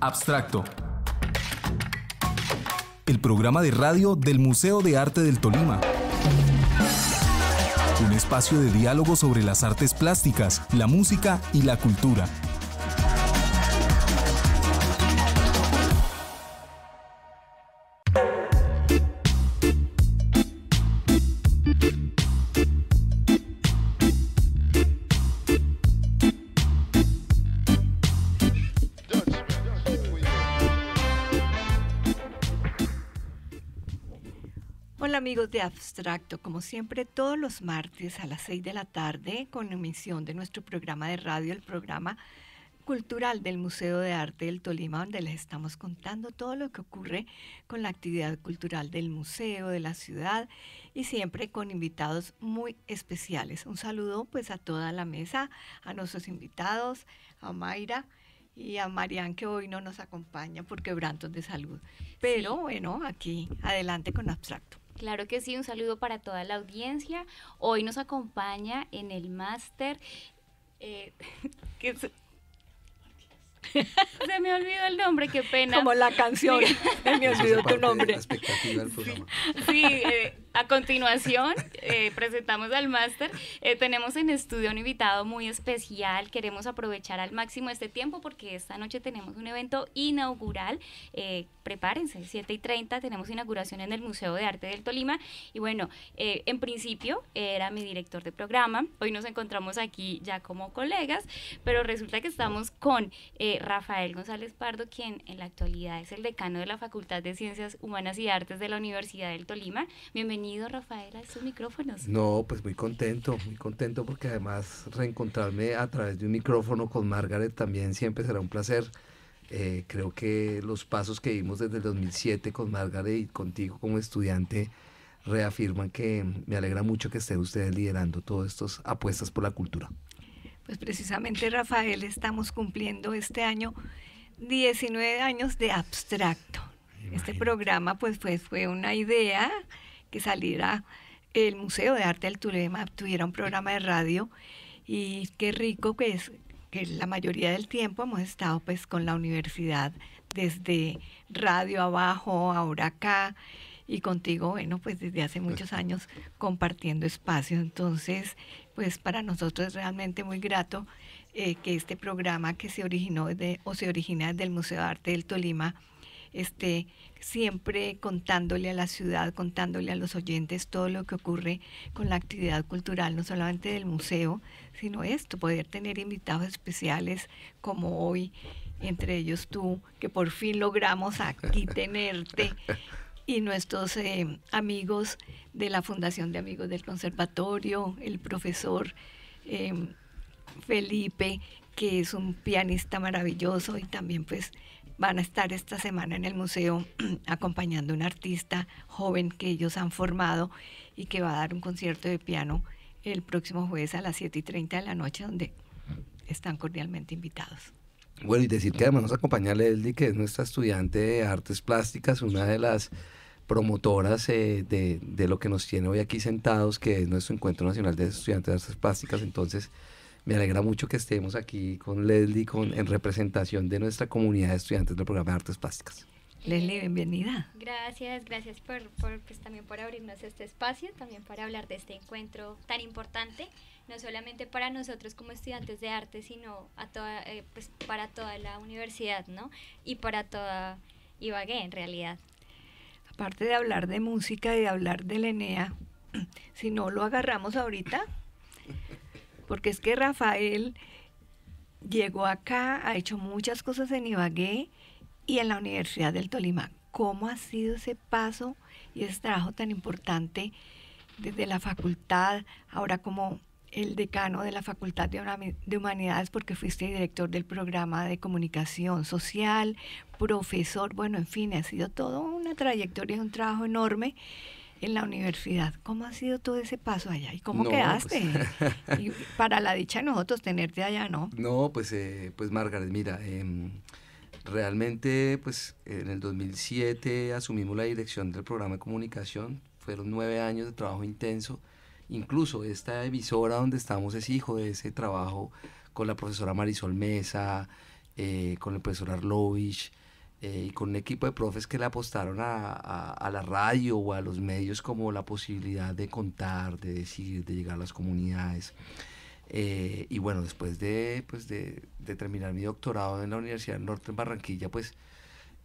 Abstracto. El programa de radio del Museo de Arte del Tolima. Un espacio de diálogo sobre las artes plásticas, la música y la cultura de Abstracto, como siempre todos los martes a las 6 de la tarde con emisión de nuestro programa de radio, el programa cultural del Museo de Arte del Tolima, donde les estamos contando todo lo que ocurre con la actividad cultural del museo, de la ciudad y siempre con invitados muy especiales. Un saludo pues a toda la mesa, a nuestros invitados, a Mayra y a Marian que hoy no nos acompaña por quebrantos de salud. Pero bueno, aquí adelante con abstracto. Claro que sí, un saludo para toda la audiencia. Hoy nos acompaña en el máster. Eh, se me olvidó el nombre, qué pena. Como la canción, se me olvidó tu nombre. La expectativa del programa. Sí, sí eh, a continuación eh, presentamos al máster. Eh, tenemos en estudio un invitado muy especial. Queremos aprovechar al máximo este tiempo porque esta noche tenemos un evento inaugural. Eh, prepárense, 7 y 30 tenemos inauguración en el Museo de Arte del Tolima. Y bueno, en principio era mi director de programa. Hoy nos encontramos aquí ya como colegas, pero resulta que estamos con Rafael González Pardo, quien en la actualidad es el decano de la Facultad de Ciencias Humanas y Artes de la Universidad del Tolima. Bienvenido Rafael a sus micrófonos. No, pues muy contento, muy contento porque además reencontrarme a través de un micrófono con Margaret también siempre será un placer. Eh, creo que los pasos que dimos desde el 2007 con Margaret y contigo como estudiante reafirman que me alegra mucho que estén ustedes liderando todas estas apuestas por la cultura. Pues precisamente Rafael estamos cumpliendo este año 19 años de abstracto. Este programa pues, pues fue una idea que saliera el Museo de Arte del Tulema, tuviera un programa de radio y qué rico que es que la mayoría del tiempo hemos estado pues con la universidad desde radio abajo, ahora acá y contigo, bueno, pues desde hace muchos años compartiendo espacio. Entonces, pues para nosotros es realmente muy grato eh, que este programa que se originó o se origina desde el Museo de Arte del Tolima esté siempre contándole a la ciudad, contándole a los oyentes todo lo que ocurre con la actividad cultural, no solamente del museo, sino esto, poder tener invitados especiales como hoy, entre ellos tú, que por fin logramos aquí tenerte. y nuestros eh, amigos de la Fundación de Amigos del Conservatorio, el profesor em, Felipe, que es un pianista maravilloso y también pues van a estar esta semana en el museo acompañando a un artista joven que ellos han formado y que va a dar un concierto de piano el próximo jueves a las 7 y 30 de la noche, donde están cordialmente invitados. Bueno, y decir que además nos acompaña Leslie, que es nuestra estudiante de artes plásticas, una de las promotoras eh, de, de, lo que nos tiene hoy aquí sentados, que es nuestro Encuentro Nacional de Estudiantes de Artes Plásticas. Entonces, me alegra mucho que estemos aquí con Leslie con, en representación de nuestra comunidad de estudiantes del programa de Artes Plásticas. Leslie, bienvenida. Gracias, gracias por, pues, también por abrirnos este espacio, también para hablar de este encuentro tan importante, no solamente para nosotros como estudiantes de arte, sino a toda, eh, pues, para toda la universidad, ¿no? Y para toda Ibagué, en realidad. Aparte de hablar de música y de hablar de la ENEA, si no lo agarramos ahorita, porque es que Rafael llegó acá, ha hecho muchas cosas en Ibagué y en la Universidad del Tolima. ¿Cómo ha sido ese paso y ese trabajo tan importante desde la facultad, ahora como el decano de la Facultad de Humanidades, porque fuiste director del programa de comunicación social, profesor, bueno, en fin, ha sido toda una trayectoria, un trabajo enorme en la universidad. ¿Cómo ha sido todo ese paso allá y cómo pues quedaste? y para la dicha de nosotros tenerte allá, ¿no? No, pues, eh, pues Margaret, mira, em, realmente pues en el 2007 asumimos la dirección del programa de comunicación, fueron nueve años de trabajo intenso, incluso esta emisora donde estamos es hijo de ese trabajo con la profesora Marisol Mesa, eh, con el profesor Arlovich, eh, y con un equipo de profes que le apostaron a, a, la radio o a los medios como la posibilidad de contar, de decir, de llegar a las comunidades. Eh, y bueno, después de, pues de, de, terminar mi doctorado en la Universidad Norte en Barranquilla, pues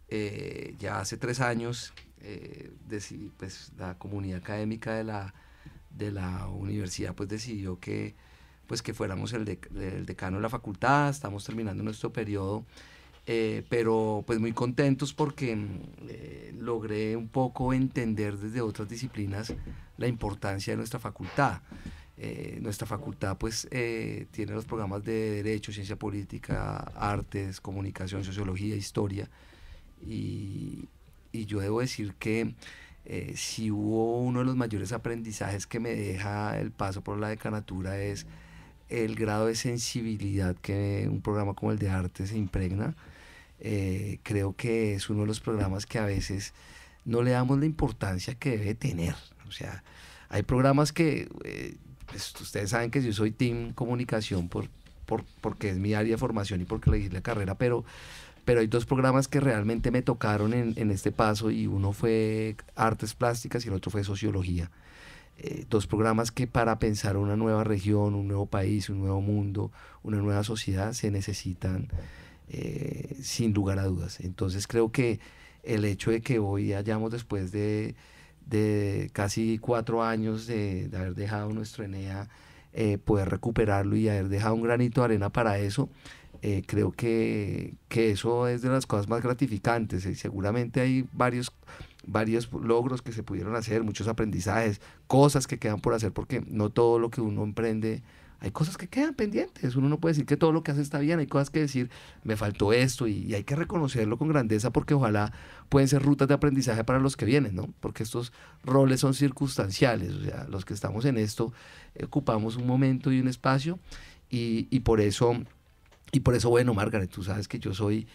eh, ya hace tres años, decidí, pues la comunidad académica de la, de la universidad pues decidió que, pues que fuéramos el decano de la facultad, estamos terminando nuestro periodo eh, pero pues muy contentos porque mm, eh, logré un poco entender desde otras disciplinas la importancia de nuestra facultad. Eh, nuestra facultad pues tiene los programas de Derecho, Ciencia Política, Artes, Comunicación, Sociología, Historia y, y yo debo decir que si hubo uno de los mayores aprendizajes que me deja el paso por la decanatura es el grado de sensibilidad que un programa como el de artes se impregna eh, creo que es uno de los programas que a veces no le damos la importancia que debe tener. O sea, hay programas que, eh, pues, ustedes saben que yo soy team comunicación por, por, porque es mi área de formación y porque elegí la carrera, pero, pero hay dos programas que realmente me tocaron en, en este paso y uno fue artes plásticas y el otro fue sociología. Eh, dos programas que para pensar una nueva región, un nuevo país, un nuevo mundo, una nueva sociedad se necesitan eh, sin lugar a dudas. Entonces creo que el hecho de que hoy hayamos después de, casi cuatro años de, haber dejado nuestro ENEA, eh, poder recuperarlo y haber dejado un granito de arena para eso, eh, creo que, eso es de las cosas más gratificantes. y seguramente hay varios, varios logros que se pudieron hacer, muchos aprendizajes, cosas que quedan por hacer, porque no todo lo que uno emprende hay cosas que quedan pendientes. Uno no puede decir que todo lo que hace está bien, hay cosas que decir, me faltó esto y, hay que reconocerlo con grandeza porque ojalá pueden ser rutas de aprendizaje para los que vienen, ¿no? Porque estos roles son circunstanciales, o sea, los que estamos en esto eh, ocupamos un momento y un espacio y, por eso, y por eso, bueno, Margaret, tú sabes que yo soy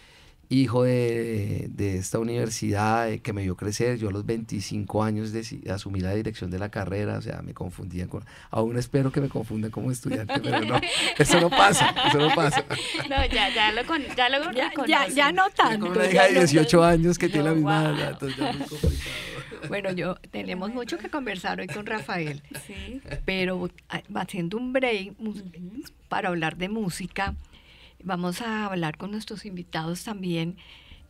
hijo de, esta universidad eh, que me vio crecer. Yo a los 25 años asumí la dirección de la carrera, o sea, me confundían con... Aún espero que me confundan como estudiante, pero no, eso no pasa, eso no pasa. No, ya, lo, con, ya no tanto. Como una hija de 18 años que tiene la misma edad, Bueno, yo tenemos mucho que conversar hoy con Rafael, sí. pero ah, haciendo un break para hablar de música Vamos a hablar con nuestros invitados también,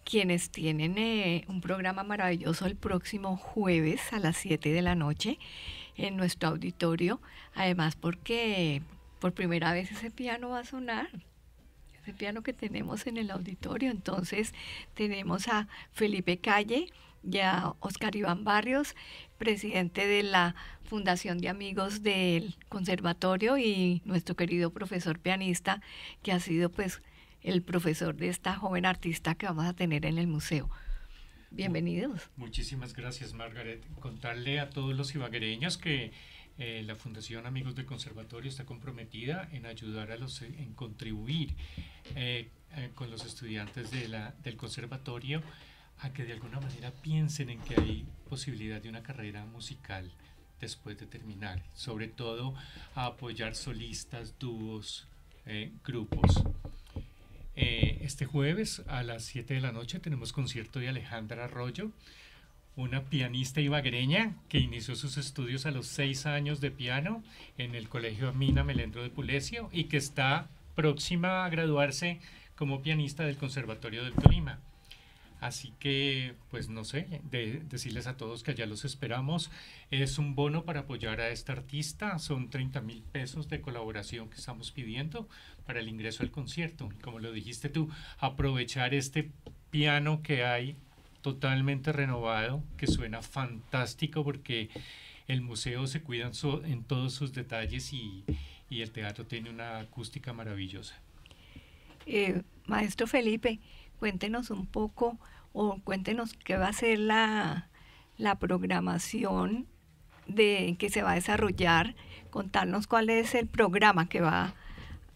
quienes tienen eh, un programa maravilloso el próximo jueves a las 7 de la noche en nuestro auditorio. Además, porque por primera vez ese piano va a sonar ese piano que tenemos en el auditorio. Entonces tenemos a Felipe Calle y a Oscar Iván Barrios, presidente de la Fundación de Amigos del Conservatorio y nuestro querido profesor pianista, que ha sido pues el profesor de esta joven artista que vamos a tener en el museo. Bienvenidos. Muchísimas gracias, Margaret. Contarle a todos los ibaguereños que eh, la Fundación Amigos del Conservatorio está comprometida en ayudar a los, eh, en contribuir eh, con los estudiantes de del conservatorio a que de alguna manera piensen en que hay posibilidad de una carrera musical después de terminar, sobre todo a apoyar solistas, dúos, eh, grupos. Eh, este jueves a las 7 de la noche tenemos concierto de Alejandra Arroyo, una pianista ibagreña que inició sus estudios a los 6 años de piano en el Colegio Amina Melendro de Pulecio y que está próxima a graduarse como pianista del Conservatorio del Tolima. Así que, pues no sé, de, decirles a todos que allá los esperamos. Es un bono para apoyar a esta artista. Son 30 mil pesos de colaboración que estamos pidiendo para el ingreso al concierto. como lo dijiste tú, aprovechar este piano que hay totalmente renovado, que suena fantástico porque el museo se cuida en, todos sus detalles y, el teatro tiene una acústica maravillosa. Eh, maestro Felipe, cuéntenos un poco o cuéntenos qué va a ser la, programación de que se va a desarrollar, contarnos cuál es el programa que va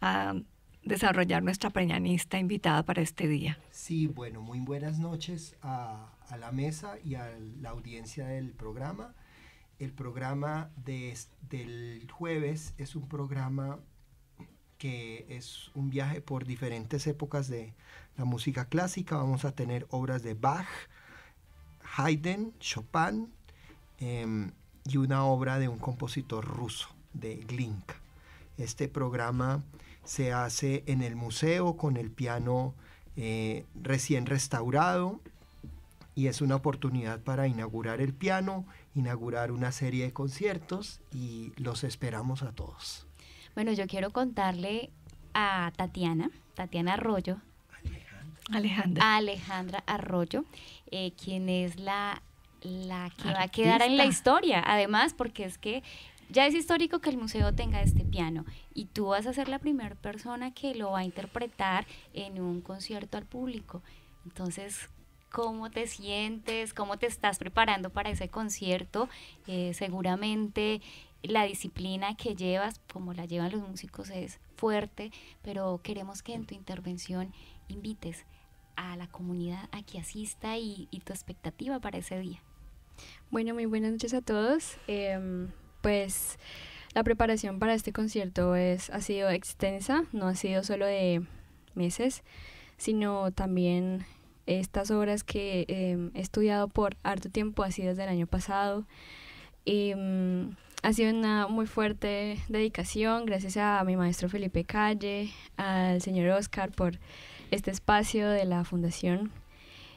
a desarrollar nuestra preñanista invitada para este día. Sí, bueno, muy buenas noches a, la mesa y a la audiencia del programa. El programa del jueves es un programa que es un viaje por diferentes épocas de la música clásica. Vamos a tener obras de Bach, Haydn, Chopin em, y una obra de un compositor ruso, de Glinka. Este programa se hace en el museo con el piano eh, recién restaurado y es una oportunidad para inaugurar el piano, inaugurar una serie de conciertos y los esperamos a todos. Bueno, yo quiero contarle a Tatiana, Tatiana Arroyo. Alejandra. Alejandra Arroyo, eh, quien es la, la que va a quedar en la historia, además, porque es que ya es histórico que el museo tenga este piano y tú vas a ser la primera persona que lo va a interpretar en un concierto al público. Entonces, ¿cómo te sientes? ¿Cómo te estás preparando para ese concierto? Eh, seguramente la disciplina que llevas, como la llevan los músicos, es fuerte, pero queremos que en tu intervención invites a la comunidad a que asista y, tu expectativa para ese día. Bueno, muy buenas noches a todos. Em, pues la preparación para este concierto es, ha sido extensa, no ha sido solo de meses, sino también estas obras que em, he estudiado por harto tiempo, así desde el año pasado. Em, ha sido una muy fuerte dedicación, gracias a mi maestro Felipe Calle, al señor Oscar por este espacio de la fundación.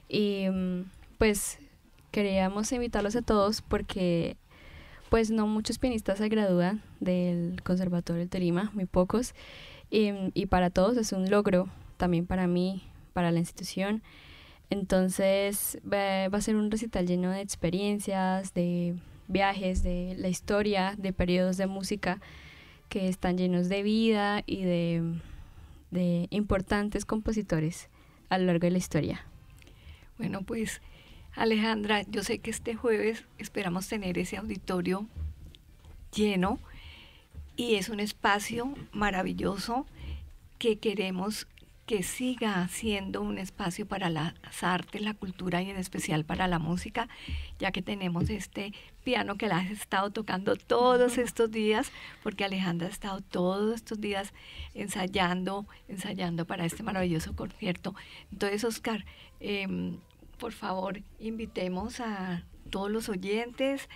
Y mm, pues queríamos invitarlos a todos porque pues no muchos pianistas se gradúan del Conservatorio de Lima muy pocos, y, mm, y, para todos es un logro, también para mí, para la institución. Entonces va a ser un recital lleno de experiencias, de viajes, de la historia, de periodos de música que están llenos de vida y de, de importantes compositores a lo largo de la historia. Bueno, pues Alejandra, yo sé que este jueves esperamos tener ese auditorio lleno y es un espacio maravilloso que queremos que siga siendo un espacio para las artes, la cultura y en especial para la música, ya que tenemos este piano que la has estado tocando todos estos días, porque Alejandra ha estado todos estos días ensayando, ensayando para este maravilloso concierto. Entonces, Oscar, em, por favor, invitemos a todos los oyentes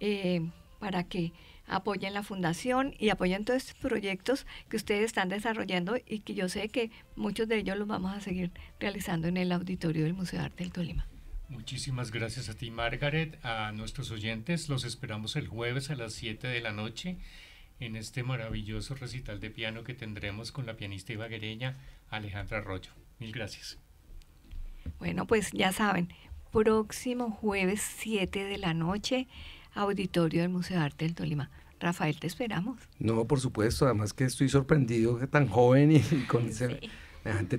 eh, para que apoyen la fundación y apoyen todos estos proyectos que ustedes están desarrollando y que yo sé que muchos de ellos los vamos a seguir realizando en el auditorio del Museo de Arte del Tolima. Muchísimas gracias a ti, Margaret. A nuestros oyentes los esperamos el jueves a las 7 de la noche en este maravilloso recital de piano que tendremos con la pianista ibaguereña Alejandra Arroyo. Mil gracias. Bueno, pues ya saben, próximo jueves 7 de la noche auditorio del Museo de Arte del Tolima. Rafael, te esperamos. No, por supuesto, además que estoy sorprendido que tan joven y, con ese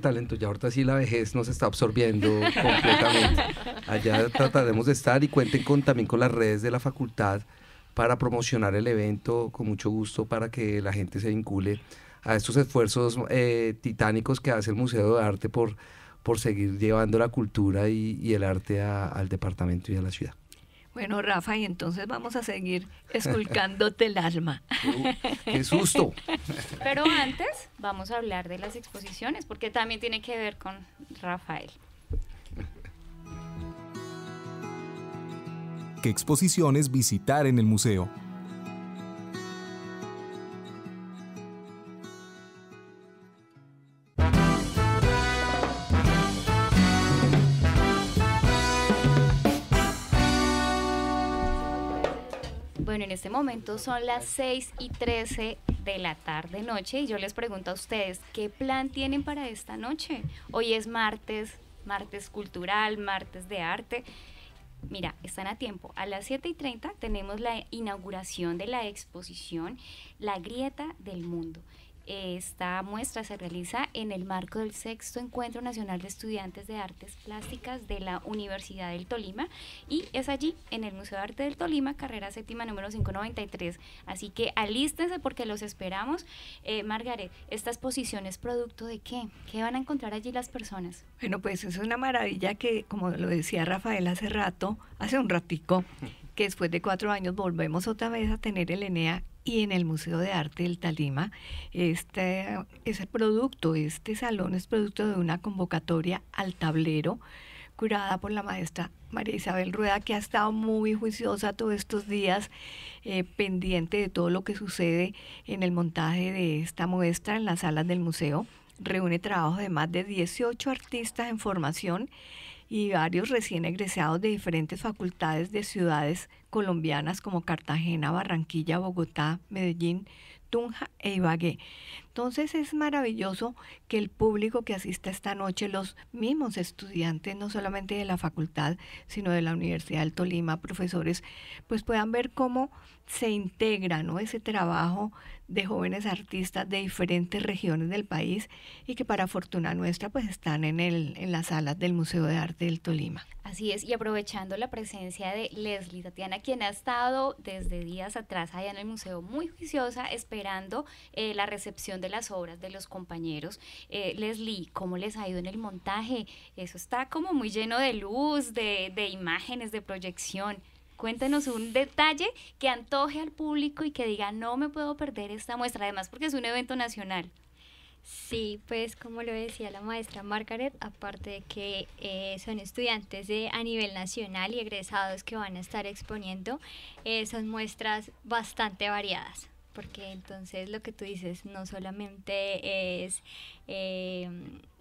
talento. Ya ahorita sí la vejez nos está absorbiendo completamente. Allá trataremos de estar y cuenten con, también con las redes de la facultad para promocionar el evento con mucho gusto para que la gente se vincule a estos esfuerzos eh, titánicos que hace el Museo de Arte por, por seguir llevando la cultura y, el arte al departamento y a la ciudad. Bueno, Rafa, y entonces vamos a seguir esculcándote el alma. ¡Qué susto! Pero antes vamos a hablar de las exposiciones, porque también tiene que ver con Rafael. ¿Qué exposiciones visitar en el museo? En este momento son las 6 y 13 de la tarde noche y yo les pregunto a ustedes, ¿qué plan tienen para esta noche? Hoy es martes, martes cultural, martes de arte. Mira, están a tiempo. A las 7 y 30 tenemos la inauguración de la exposición La Grieta del Mundo. Esta muestra se realiza en el marco del sexto Encuentro Nacional de Estudiantes de Artes Plásticas de la Universidad del Tolima y es allí, en el Museo de Arte del Tolima, carrera séptima número 593. Así que alístense porque los esperamos. Eh, Margaret, ¿esta exposición es producto de qué? ¿Qué van a encontrar allí las personas? Bueno, pues es una maravilla que, como lo decía Rafael hace rato, hace un ratico, que después de cuatro años volvemos otra vez a tener el ENEA y en el Museo de Arte del Talima. Este, el producto, este salón es producto de una convocatoria al tablero curada por la maestra María Isabel Rueda, que ha estado muy juiciosa todos estos días, eh, pendiente de todo lo que sucede en el montaje de esta muestra en las salas del museo. Reúne trabajos de más de 18 artistas en formación y varios recién egresados de diferentes facultades de ciudades colombianas como Cartagena, Barranquilla, Bogotá, Medellín, Tunja e Ibagué. Entonces es maravilloso que el público que asista esta noche, los mismos estudiantes, no solamente de la facultad, sino de la Universidad del Tolima, profesores, pues puedan ver cómo se integra ¿no? ese trabajo de jóvenes artistas de diferentes regiones del país y que para fortuna nuestra pues están en, el, en las salas del Museo de Arte del Tolima. Así es, y aprovechando la presencia de Leslie Tatiana, quien ha estado desde días atrás allá en el museo muy juiciosa esperando eh, la recepción de las obras de los compañeros. Eh, Leslie, ¿cómo les ha ido en el montaje? Eso está como muy lleno de luz, de, de imágenes, de proyección. Cuéntenos un detalle que antoje al público y que diga, no me puedo perder esta muestra, además porque es un evento nacional. Sí, pues como lo decía la maestra Margaret, aparte de que eh, son estudiantes de, a nivel nacional y egresados que van a estar exponiendo, eh, son muestras bastante variadas, porque entonces lo que tú dices no solamente es, eh,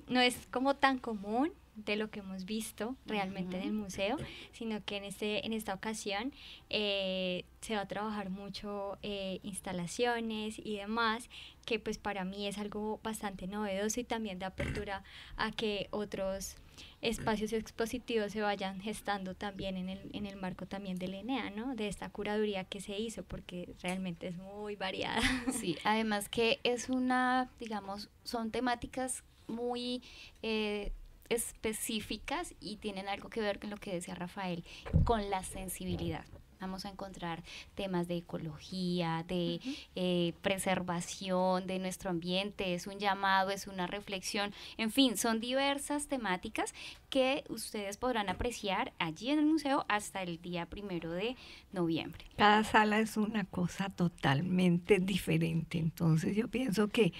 no es como tan común de lo que hemos visto realmente en el museo, sino que en, este, en esta ocasión eh, se va a trabajar mucho eh, instalaciones y demás, que pues para mí es algo bastante novedoso y también de apertura a que otros espacios expositivos se vayan gestando también en el, en el marco también del ENEA, ¿no? De esta curaduría que se hizo, porque realmente es muy variada. Sí, además que es una, digamos, son temáticas muy eh, específicas y tienen algo que ver con lo que decía Rafael, con la sensibilidad. Vamos a encontrar temas de ecología, de eh, preservación de nuestro ambiente, es un llamado, es una reflexión, en fin, son diversas temáticas que ustedes podrán apreciar allí en el museo hasta el día primero de noviembre. Cada sala es una cosa totalmente diferente, entonces yo pienso que...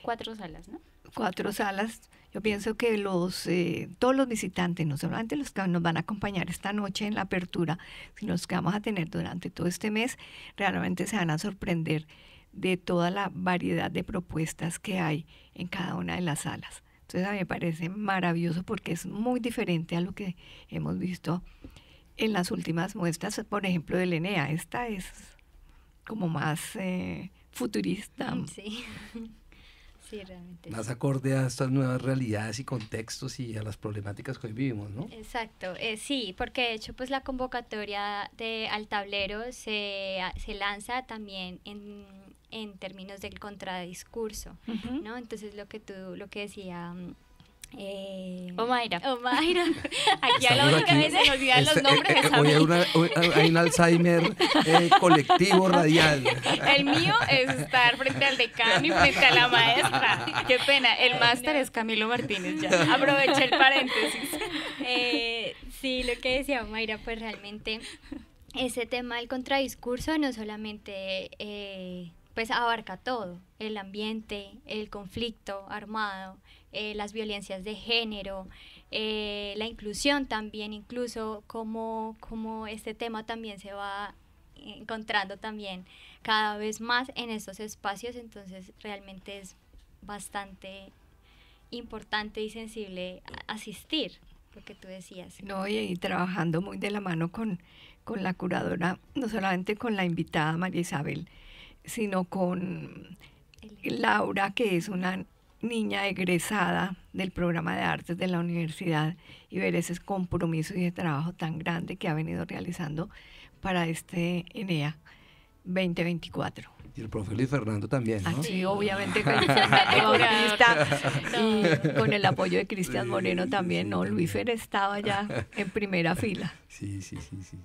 Cuatro salas, ¿no? Cuatro salas yo pienso que los, eh, todos los visitantes, no solamente los que nos van a acompañar esta noche en la apertura, sino los que vamos a tener durante todo este mes, realmente se van a sorprender de toda la variedad de propuestas que hay en cada una de las salas. Entonces a mí me parece maravilloso porque es muy diferente a lo que hemos visto en las últimas muestras, por ejemplo, del ENEA. Esta es como más eh, futurista. Sí. Más acorde a estas nuevas realidades y contextos y a las problemáticas que hoy vivimos, ¿no? Exacto, eh, sí, porque de hecho pues la convocatoria de al tablero se, lanza también en, en términos del contradiscurso, ¿no? Entonces lo que tú, lo que decía... Mm, eh, Omaira. Omaira. Aquí a la única vez se nos olvidan los este, nombres. Eh, eh, hay una, hay un Alzheimer eh, colectivo radial. El mío es estar frente al decano y frente a la maestra. Qué pena. El máster es Camilo Martínez ya. Aproveché el paréntesis. sí, lo que decía Omaira, pues realmente ese tema del contradiscurso no solamente pues abarca todo, el ambiente, el conflicto armado, eh, las violencias de género, eh, la inclusión también, incluso como este tema también se va encontrando también cada vez más en estos espacios, entonces realmente es bastante importante y sensible asistir, porque tú decías. No, y, trabajando muy de la mano con, con la curadora, no solamente con la invitada María Isabel, sino con Laura, que es una niña egresada del programa de artes de la universidad y ver ese compromiso y ese trabajo tan grande que ha venido realizando para este ENEA 2024. Y el profesor Luis Fernando también, ah, obviamente, con, con el apoyo de Cristian Moreno también, ¿no? Luis Fer estaba ya en primera fila. Sí, sí, sí, sí.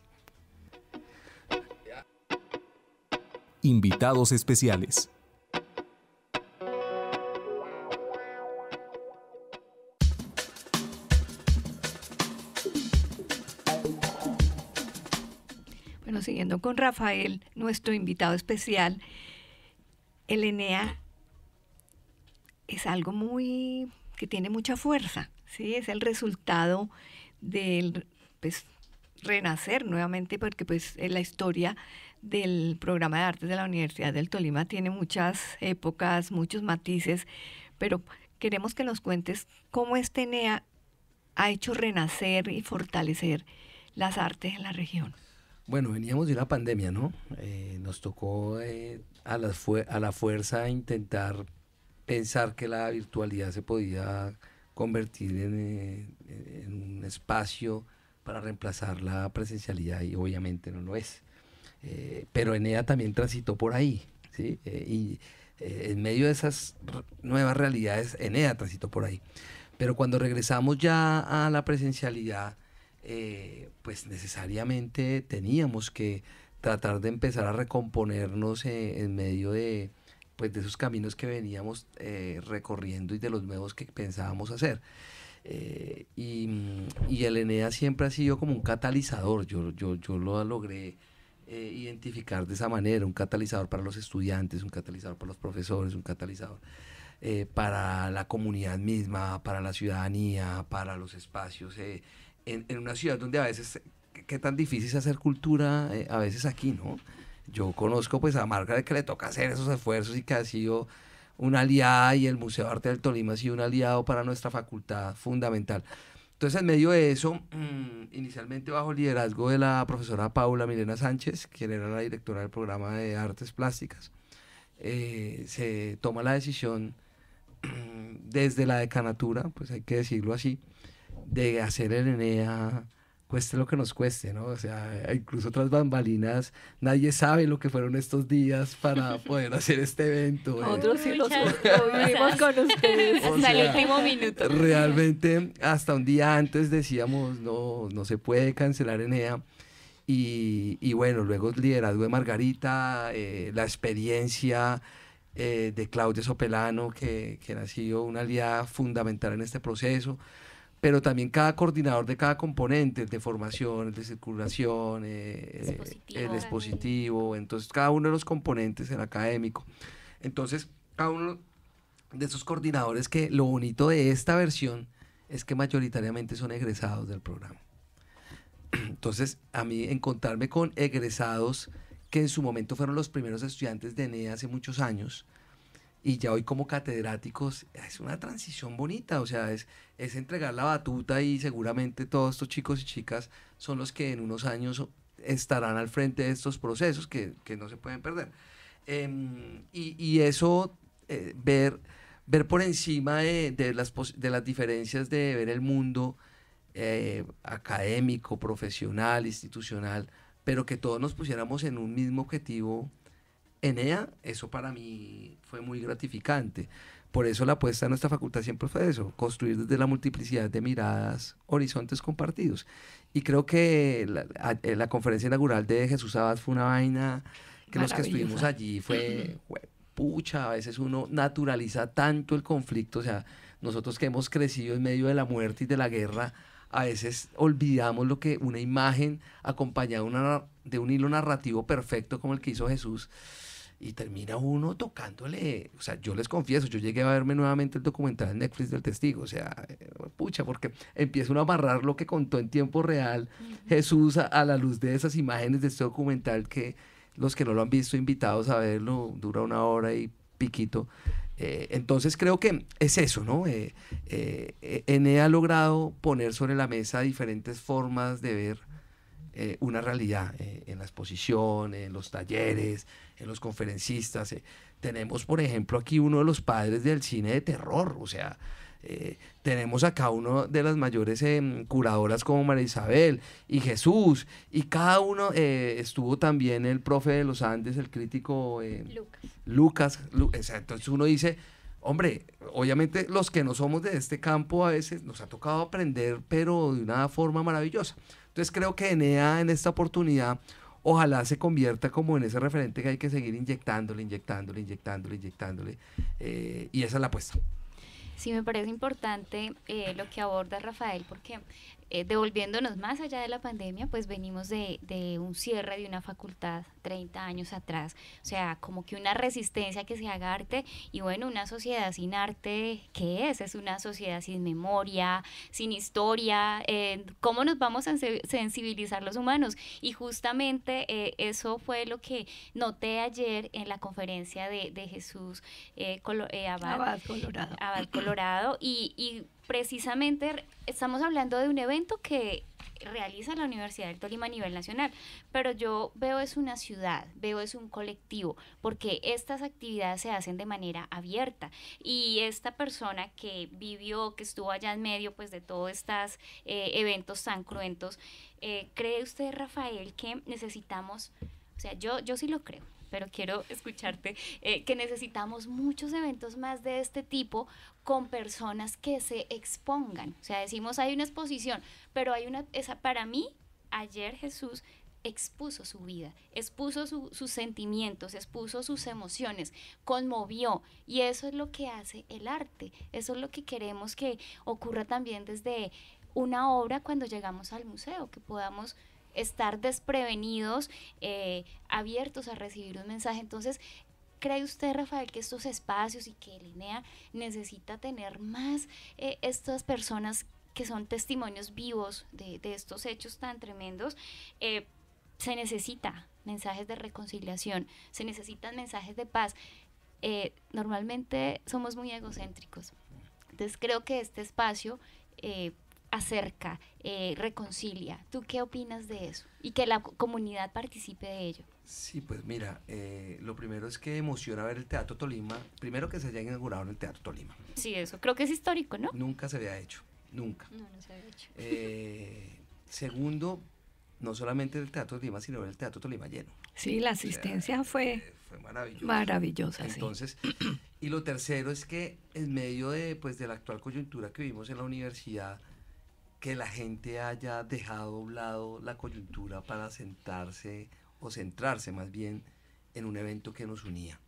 Invitados especiales. siguiendo con Rafael, nuestro invitado especial, el Enea es algo muy que tiene mucha fuerza, ¿sí? Es el resultado del pues, renacer nuevamente porque pues eh, la historia del programa de artes de la Universidad del Tolima tiene muchas épocas, muchos matices, pero queremos que nos cuentes cómo este Enea ha hecho renacer y fortalecer las artes en la región. Bueno, veníamos de una pandemia, ¿no? Eh, nos tocó eh, a, la a la fuerza intentar pensar que la virtualidad se podía convertir en, eh, en, un espacio para reemplazar la presencialidad y obviamente no lo es. pero Enea también transitó por ahí, ¿sí? y en medio de esas nuevas realidades, Enea transitó por ahí. Pero cuando regresamos ya a la presencialidad, eh, pues necesariamente teníamos que tratar de empezar a recomponernos eh, en medio de, pues, de esos caminos que veníamos eh, recorriendo y de los nuevos que pensábamos hacer. Mm, y, el ENEA siempre ha sido como un catalizador, yo, yo, yo lo logré identificar de esa manera, un catalizador para los estudiantes, un catalizador para los profesores, un catalizador para la comunidad misma, para la ciudadanía, para los espacios en, una ciudad donde a veces, qué tan difícil es hacer cultura eh, a veces aquí, ¿no? Yo conozco pues a Margaret que le toca hacer esos esfuerzos y que ha sido una aliada y el Museo de Arte del Tolima ha sido un aliado para nuestra facultad fundamental. Entonces, en medio de eso, mm, inicialmente bajo el liderazgo de la profesora Paula Milena Sánchez, quien era la directora del programa de artes plásticas, eh, se toma la decisión mm, desde la decanatura, pues hay que decirlo así, de hacer el Enea, cueste lo que nos cueste, ¿no? O sea, incluso otras bambalinas, nadie sabe lo que fueron estos días para poder hacer este evento. Nosotros ¿eh? sí los vivimos con ustedes. el último minuto. Realmente, hasta un día antes decíamos, no, no se puede cancelar Enea. Y, y bueno, luego el liderazgo de Margarita, eh, la experiencia eh, de Claudia Sopelano, que, que ha sido una aliada fundamental en este proceso pero también cada coordinador de cada componente, el de formación, el de circulación, eh, el dispositivo, entonces cada uno de los componentes, el académico. Entonces, cada uno de esos coordinadores que lo bonito de esta versión es que mayoritariamente son egresados del programa. Entonces, a mí encontrarme con egresados que en su momento fueron los primeros estudiantes de NEA hace muchos años, y ya hoy como catedráticos es una transición bonita, o sea, es, es entregar la batuta y seguramente todos estos chicos y chicas son los que en unos años estarán al frente de estos procesos que, que no se pueden perder. Em, y, y, eso, eh, ver, ver por encima de, de, las, de las diferencias de ver el mundo eh, académico, profesional, institucional, pero que todos nos pusiéramos en un mismo objetivo ...en Enea, eso para mí fue muy gratificante. Por eso la apuesta de nuestra facultad siempre fue eso, construir desde la multiplicidad de miradas horizontes compartidos. Y creo que la, eh, conferencia inaugural de Jesús Abad fue una vaina que los que estuvimos allí fue, pucha, a veces uno naturaliza tanto el conflicto, o sea, nosotros que hemos crecido en medio de la muerte y de la guerra, a veces olvidamos lo que una imagen acompañada de un hilo narrativo perfecto como el que hizo Jesús y termina uno tocándole, o sea, yo les confieso, yo llegué a verme nuevamente el documental de Netflix del testigo, o sea, eh, pucha, porque empieza uno a amarrar lo que contó en tiempo real Jesús a, la luz de esas imágenes de este documental que los que no lo han visto invitados a verlo, dura una hora y piquito. Eh, entonces creo que es eso, ¿no? Eh, Ene eh, ha logrado poner sobre la mesa diferentes formas de ver eh, una realidad eh, en la exposición, en los talleres, en los conferencistas. Eh. Tenemos, por ejemplo, aquí uno de los padres del cine de terror, o sea, tenemos acá uno de las mayores em, curadoras como María Isabel y Jesús, y cada uno estuvo también el profe de los Andes, el crítico Lucas. Lucas entonces uno dice, hombre, obviamente los que no somos de este campo a veces nos ha tocado aprender, pero de una forma maravillosa. Entonces creo que Enea en esta oportunidad ojalá se convierta como en ese referente que hay que seguir inyectándole, inyectándole, inyectándole, inyectándole. Eh, y esa es la apuesta. Sí, me parece importante eh, lo que aborda Rafael, porque eh, devolviéndonos más allá de la pandemia, pues venimos de, un cierre de una facultad 30 años atrás, o sea, como que una resistencia que se haga arte y bueno, una sociedad sin arte, ¿qué es? Es una sociedad sin memoria, sin historia, eh, ¿cómo nos vamos a sensibilizar los humanos? Y justamente eh, eso fue lo que noté ayer en la conferencia de, Jesús Abad, Colorado. y, y precisamente estamos hablando de un evento que realiza la Universidad del Tolima a nivel nacional, pero yo veo es una ciudad, veo es un colectivo, porque estas actividades se hacen de manera abierta y esta persona que vivió, que estuvo allá en medio pues de todos estos eh, eventos tan cruentos, eh, ¿cree usted, Rafael, que necesitamos, o sea, yo, yo sí lo creo, pero quiero escucharte, eh, que necesitamos muchos eventos más de este tipo con personas que se expongan. O sea, decimos, hay una exposición, pero hay una, esa para mí, ayer Jesús expuso su vida, expuso sus sentimientos, expuso sus emociones, conmovió. Y eso es lo que hace el arte, eso es lo que queremos que ocurra también desde una obra cuando llegamos al museo, que podamos estar desprevenidos, eh, abiertos a recibir un mensaje. Entonces, ¿Cree usted, Rafael, que estos espacios y que el INEA necesita tener más eh, estas personas que son testimonios vivos de, estos hechos tan tremendos? Eh, se necesita mensajes de reconciliación, se necesitan mensajes de paz. normalmente somos muy egocéntricos. Entonces creo que este espacio acerca, eh, reconcilia. ¿Tú qué opinas de eso? Y que la comunidad participe de ello. Sí, pues mira, eh, lo primero es que emociona ver el Teatro Tolima, primero que se haya inaugurado en el Teatro Tolima. Sí, eso creo que es histórico, ¿no? Nunca se había hecho, nunca. No, no se había hecho. Eh, segundo, no solamente el Teatro Tolima, sino el Teatro Tolima lleno. Sí, la asistencia fue, fue maravillosa. Entonces, y lo tercero es que en medio de, pues, de la actual coyuntura que vivimos en la universidad, que la gente haya dejado a lado la coyuntura para sentarse o centrarse más bien en un evento que nos unía.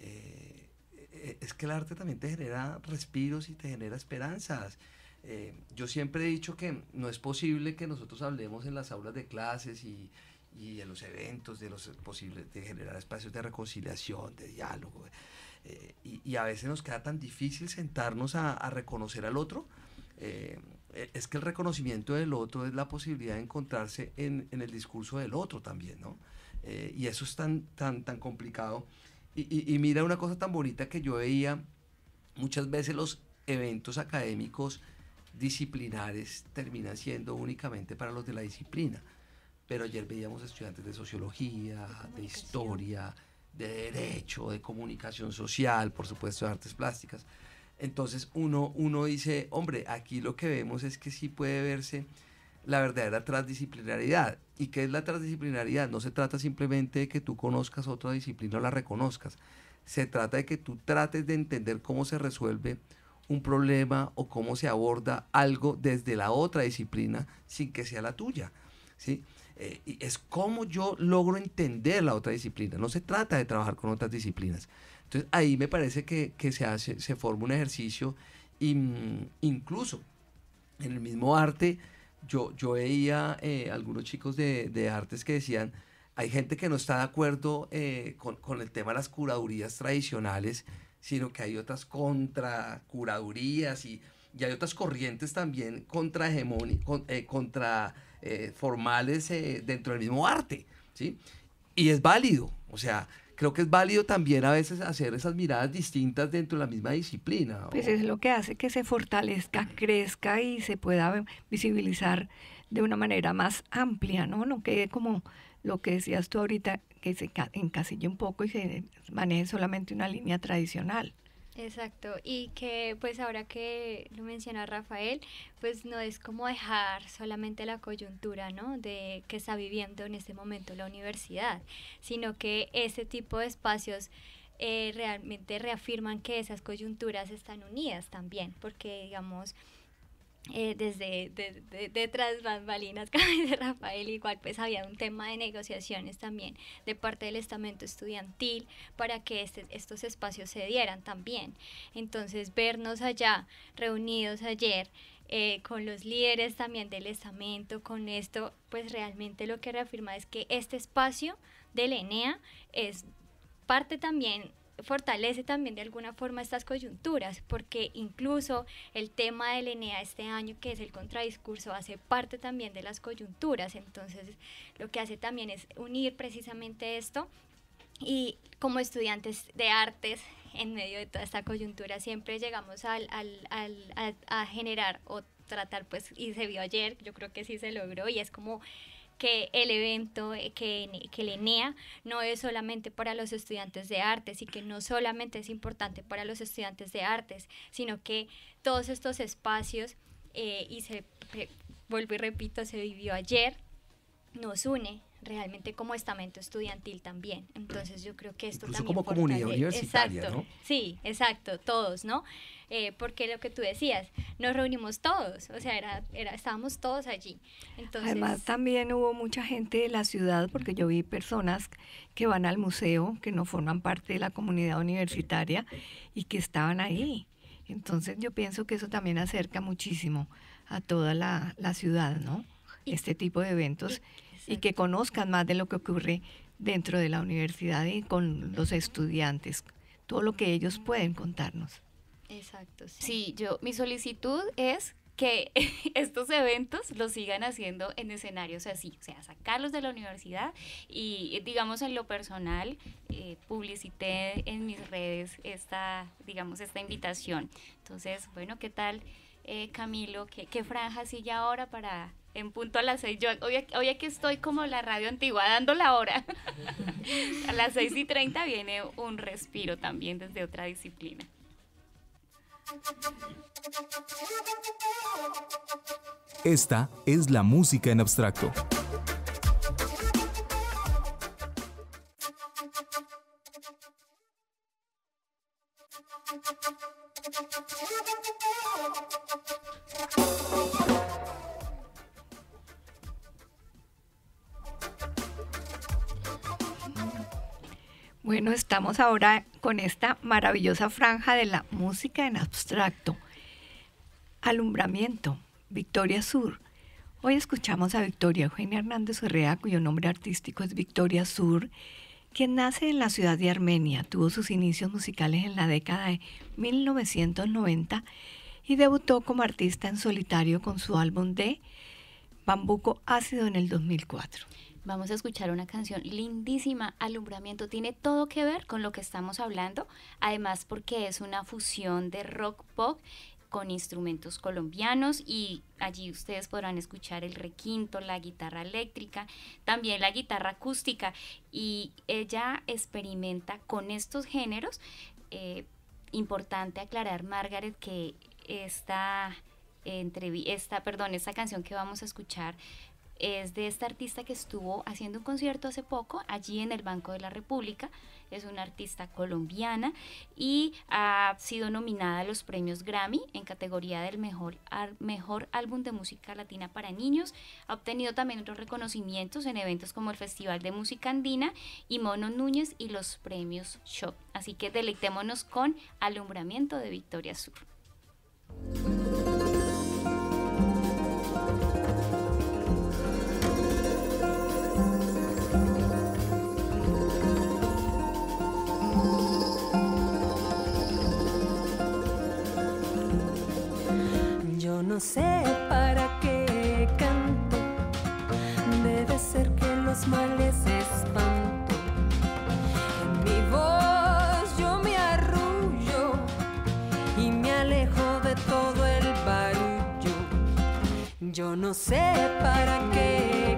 Eh, eh, es que el arte también te genera respiros y te genera esperanzas. Eh, yo siempre he dicho que no es posible que nosotros hablemos en las aulas de clases y, en los eventos de los posibles de generar espacios de reconciliación, de diálogo. y, a veces nos queda tan difícil sentarnos a, reconocer al otro. Eh, es que el reconocimiento del otro es la posibilidad de encontrarse en, el discurso del otro también, ¿no? Eh, y eso es tan, tan, tan complicado. Y, y, mira una cosa tan bonita que yo veía, muchas veces los eventos académicos disciplinares terminan siendo únicamente para los de la disciplina. Pero ayer veíamos estudiantes de sociología, de historia, de derecho, de comunicación social, por supuesto, de artes plásticas. Entonces uno, uno dice, hombre, aquí lo que vemos es que sí puede verse la verdadera transdisciplinaridad. ¿Y qué es la transdisciplinaridad? No se trata simplemente de que tú conozcas otra disciplina o la reconozcas. Se trata de que tú trates de entender cómo se resuelve un problema o cómo se aborda algo desde la otra disciplina sin que sea la tuya. ¿sí? Eh, y es cómo yo logro entender la otra disciplina. No se trata de trabajar con otras disciplinas, entonces ahí me parece que, se hace, se forma un ejercicio y, mm, incluso en el mismo arte. Yo, yo veía eh, algunos chicos de, artes que decían, hay gente que no está de acuerdo eh, con, el tema de las curadurías tradicionales, sino que hay otras contra y, y hay otras corrientes también eh, contra, con, contra formales dentro del mismo arte, ¿sí? Y es válido, o sea, creo que es válido también a veces hacer esas miradas distintas dentro de la misma disciplina. Pues es lo que hace que se fortalezca, crezca y se pueda visibilizar de una manera más amplia, ¿no? No quede como lo que decías tú ahorita, que se encasille un poco y se maneje solamente una línea tradicional. Exacto, y que pues ahora que lo menciona Rafael, pues no es como dejar solamente la coyuntura, ¿no? De que está viviendo en este momento la universidad, sino que ese tipo de espacios eh, realmente reafirman que esas coyunturas están unidas también, porque digamos, eh, desde de, de, las balinas, de Rafael, igual pues había un tema de negociaciones también de parte del estamento estudiantil para que este, estos espacios se dieran también. Entonces, vernos allá reunidos ayer. Eh, con los líderes también del estamento, con esto, pues realmente lo que reafirma es que este espacio del ENEA es parte también fortalece también de alguna forma estas coyunturas, porque incluso el tema del ENEA este año, que es el contradiscurso, hace parte también de las coyunturas. Entonces, lo que hace también es unir precisamente esto y como estudiantes de artes, en medio de toda esta coyuntura, siempre llegamos al, a, generar o tratar, pues, y se vio ayer, yo creo que sí se logró, y es como que el evento, eh, que, que el ENEA no es solamente para los estudiantes de artes y que no solamente es importante para los estudiantes de artes, sino que todos estos espacios, eh, y se, vuelvo y repito, se vivió ayer, nos une realmente como estamento estudiantil también. Entonces yo creo que esto también... como comunidad universitaria, exacto, ¿no? Sí, exacto, todos, ¿no? Eh, porque lo que tú decías, nos reunimos todos, o sea, era, era, estábamos todos allí. Además, también hubo mucha gente de la ciudad, porque yo vi personas que van al museo, que no forman parte de la comunidad universitaria y que estaban ahí. Entonces yo pienso que eso también acerca muchísimo a toda la, ciudad, ¿no? este tipo de eventos y que conozcan más de lo que ocurre dentro de la universidad y con los estudiantes, todo lo que ellos pueden contarnos. Exacto. Sí, yo, mi solicitud es que estos eventos los sigan haciendo en escenarios así, o sea, sacarlos de la universidad y digamos en lo personal, eh, publicité en mis redes esta, digamos, esta invitación. Entonces, bueno, ¿qué tal eh, Camilo? ¿Qué, ¿Qué franja sigue ahora para en punto a las seis? Yo, hoy, aquí estoy como la radio antigua, dando la hora. a las seis y treinta viene un respiro también desde otra disciplina. Esta es la música en abstracto. estamos ahora con esta maravillosa franja de la música en abstracto. Alumbramiento, Victoria Sur. Hoy escuchamos a Victoria Eugenia Hernández Herrera, cuyo nombre artístico es Victoria Sur, quien nace en la ciudad de Armenia, tuvo sus inicios musicales en la década de 1990 y debutó como artista en solitario con su álbum de Bambuco Ácido en el 2004. Vamos a escuchar una canción lindísima, Alumbramiento. Tiene todo que ver con lo que estamos hablando, además porque es una fusión de rock pop con instrumentos colombianos y allí ustedes podrán escuchar el requinto, la guitarra eléctrica, también la guitarra acústica y ella experimenta con estos géneros. Eh, importante aclarar, Margaret, que esta, entrevista, perdón, esta canción que vamos a escuchar es de esta artista que estuvo haciendo un concierto hace poco allí en el Banco de la República. Es una artista colombiana y ha sido nominada a los premios Grammy en categoría del mejor, mejor álbum de música latina para niños. Ha obtenido también otros reconocimientos en eventos como el Festival de Música Andina y Mono Núñez y los premios Shock. Así que deleitémonos con Alumbramiento de Victoria Sur. Yo no sé para qué canto, debe ser que los males espanto. En mi voz yo me arrullo y me alejo de todo el barullo. Yo no sé para qué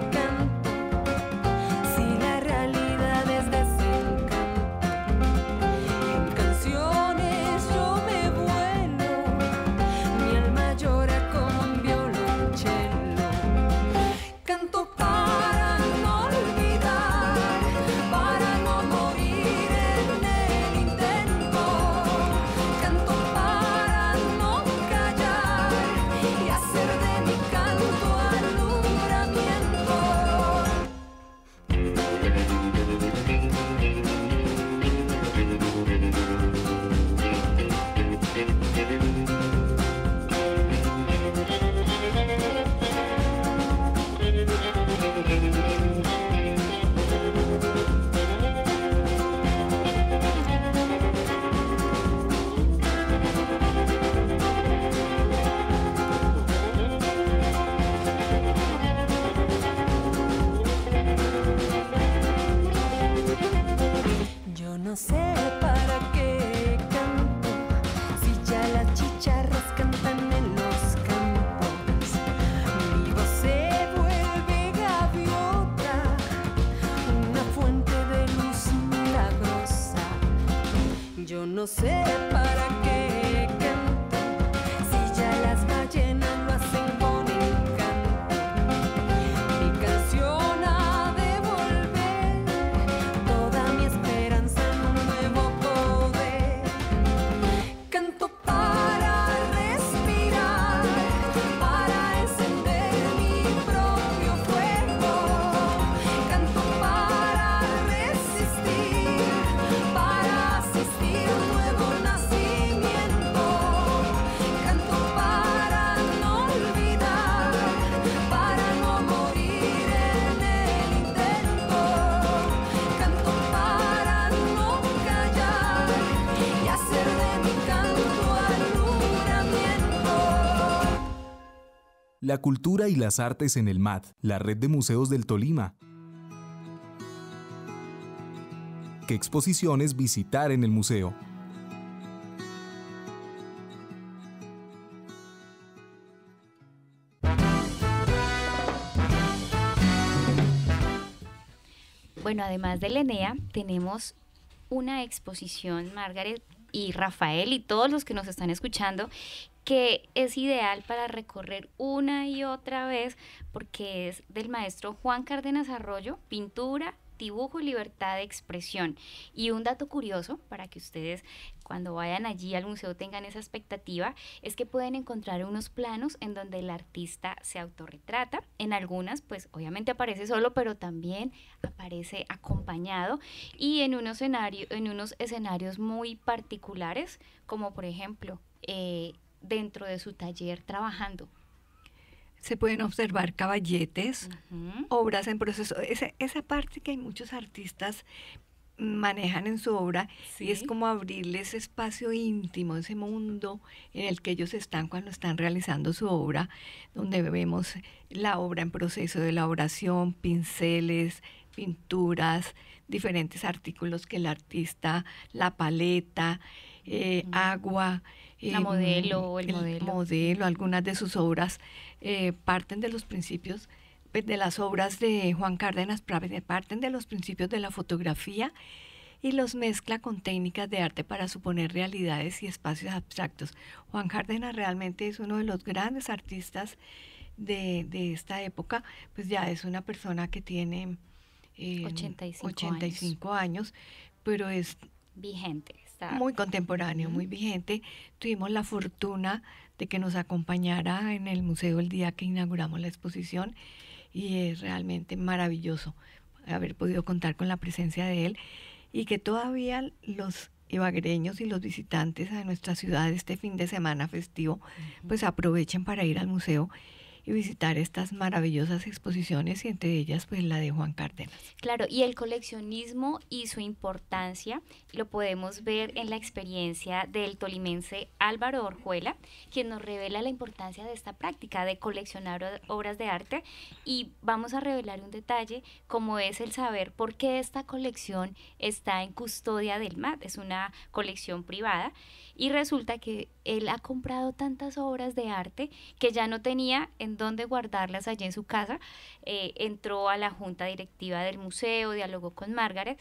cultura y las artes en el MAT, la Red de Museos del Tolima. ¿Qué exposiciones visitar en el museo? Bueno, además del ENEA, tenemos una exposición, Margaret, y Rafael y todos los que nos están escuchando que es ideal para recorrer una y otra vez porque es del maestro Juan Cárdenas Arroyo, pintura, Dibujo Libertad de Expresión. Y un dato curioso para que ustedes cuando vayan allí al museo tengan esa expectativa, es que pueden encontrar unos planos en donde el artista se autorretrata. En algunas, pues obviamente aparece solo, pero también aparece acompañado y en unos, en unos escenarios muy particulares, como por ejemplo eh, dentro de su taller trabajando se pueden observar caballetes, obras en proceso. Esa, esa parte que hay muchos artistas manejan en su obra y es como abrirle ese espacio íntimo, ese mundo en el que ellos están cuando están realizando su obra, donde vemos la obra en proceso de elaboración, pinceles, pinturas, diferentes artículos que el artista, la paleta, eh, agua, eh, la modelo el, modelo. Algunas de sus obras eh, parten de los principios, pues, de las obras de Juan Cárdenas Prave, eh, parten de los principios de la fotografía y los mezcla con técnicas de arte para suponer realidades y espacios abstractos. Juan Cárdenas realmente es uno de los grandes artistas de, de esta época, pues ya es una persona que tiene eh, 85, años, pero es vigente muy contemporáneo, muy vigente. Tuvimos la fortuna de que nos acompañara en el museo el día que inauguramos la exposición y es realmente maravilloso haber podido contar con la presencia de él y que todavía los ibagreños y los visitantes de nuestra ciudad este fin de semana festivo, pues aprovechen para ir al museo y visitar estas maravillosas exposiciones y entre ellas pues la de Juan Cárdenas. Claro, y el coleccionismo y su importancia lo podemos ver en la experiencia del tolimense Álvaro Orjuela, quien nos revela la importancia de esta práctica de coleccionar obras de arte y vamos a revelar un detalle como es el saber por qué esta colección está en custodia del MAT, es una colección privada y resulta que él ha comprado tantas obras de arte que ya no tenía en dónde guardarlas allí en su casa. Eh, entró a la junta directiva del museo, dialogó con Margaret